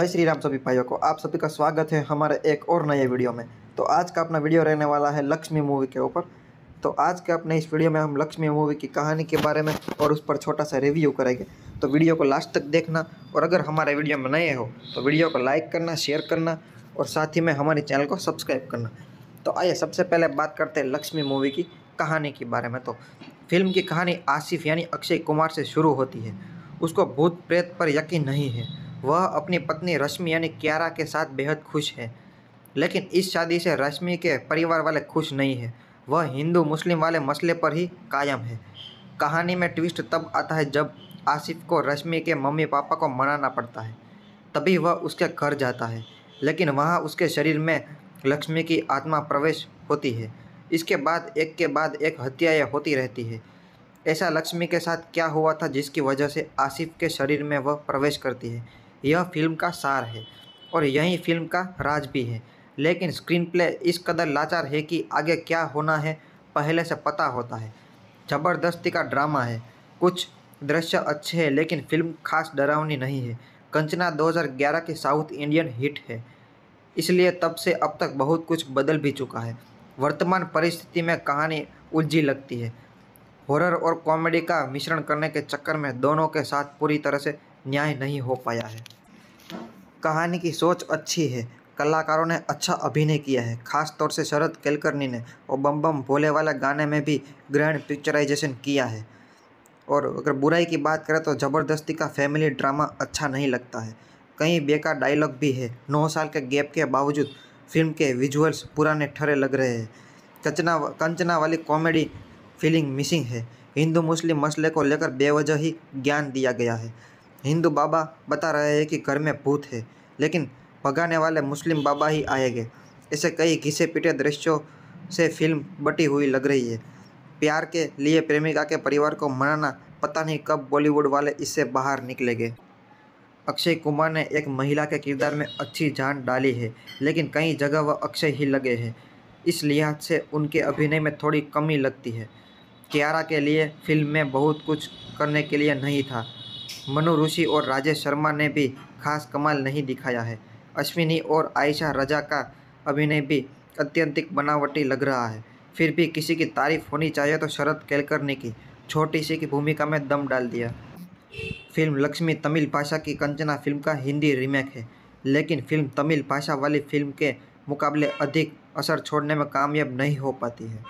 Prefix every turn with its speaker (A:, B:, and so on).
A: जय श्री राम सभी भाइयों को आप सभी का स्वागत है हमारे एक और नए वीडियो में तो आज का अपना वीडियो रहने वाला है लक्ष्मी मूवी के ऊपर तो आज के अपने इस वीडियो में हम लक्ष्मी मूवी की कहानी के बारे में और उस पर छोटा सा रिव्यू करेंगे तो वीडियो को लास्ट तक देखना और अगर हमारे वीडियो में नए हो तो वीडियो को लाइक करना शेयर करना और साथ ही में हमारे चैनल को सब्सक्राइब करना तो आइए सबसे पहले बात करते हैं लक्ष्मी मूवी की कहानी के बारे में तो फिल्म की कहानी आसिफ यानी अक्षय कुमार से शुरू होती है उसको भूत प्रेत पर यकीन नहीं है वह अपनी पत्नी रश्मि यानी क्यारा के साथ बेहद खुश है लेकिन इस शादी से रश्मि के परिवार वाले खुश नहीं हैं वह हिंदू मुस्लिम वाले मसले पर ही कायम है कहानी में ट्विस्ट तब आता है जब आसिफ को रश्मि के मम्मी पापा को मनाना पड़ता है तभी वह उसके घर जाता है लेकिन वहाँ उसके शरीर में लक्ष्मी की आत्मा प्रवेश होती है इसके बाद एक के बाद एक हत्याएँ होती रहती है ऐसा लक्ष्मी के साथ क्या हुआ था जिसकी वजह से आसिफ के शरीर में वह प्रवेश करती है यह फिल्म का सार है और यही फिल्म का राज भी है लेकिन स्क्रीन प्ले इस कदर लाचार है कि आगे क्या होना है पहले से पता होता है ज़बरदस्ती का ड्रामा है कुछ दृश्य अच्छे हैं लेकिन फिल्म खास डरावनी नहीं है कंचना 2011 की साउथ इंडियन हिट है इसलिए तब से अब तक बहुत कुछ बदल भी चुका है वर्तमान परिस्थिति में कहानी उलझी लगती है हॉरर और कॉमेडी का मिश्रण करने के चक्कर में दोनों के साथ पूरी तरह से न्याय नहीं हो पाया है कहानी की सोच अच्छी है कलाकारों ने अच्छा अभिनय किया है खास तौर से शरद केलकर्णी ने और बम बम भोले वाला गाने में भी ग्रैंड पिक्चराइजेशन किया है और अगर बुराई की बात करें तो ज़बरदस्ती का फैमिली ड्रामा अच्छा नहीं लगता है कई बेकार डायलॉग भी है नौ साल के गैप के बावजूद फिल्म के विजुअल्स पुराने ठहरे लग रहे हैं कंचना कंचना वाली कॉमेडी फीलिंग मिसिंग है हिंदू मुस्लिम मसले को लेकर बेवजह ही ज्ञान दिया गया है हिंदू बाबा बता रहे हैं कि घर में भूत है लेकिन भगाने वाले मुस्लिम बाबा ही आएंगे ऐसे कई घिसे पिटे दृश्यों से फिल्म बटी हुई लग रही है प्यार के लिए प्रेमिका के परिवार को मनाना पता नहीं कब बॉलीवुड वाले इससे बाहर निकलेंगे अक्षय कुमार ने एक महिला के किरदार में अच्छी जान डाली है लेकिन कई जगह वह अक्षय ही लगे हैं इस लिहाज से उनके अभिनय में थोड़ी कमी लगती है कियारा के लिए फिल्म में बहुत कुछ करने के लिए नहीं था मनु ऋषि और राजेश शर्मा ने भी खास कमाल नहीं दिखाया है अश्विनी और आयशा रजा का अभिनय भी अत्यंतिक बनावटी लग रहा है फिर भी किसी की तारीफ होनी चाहिए तो शरद केलकर ने की छोटी सी की भूमिका में दम डाल दिया फिल्म लक्ष्मी तमिल भाषा की कंचना फिल्म का हिंदी रीमेक है लेकिन फिल्म तमिल भाषा वाली फिल्म के मुकाबले अधिक असर छोड़ने में कामयाब नहीं हो पाती है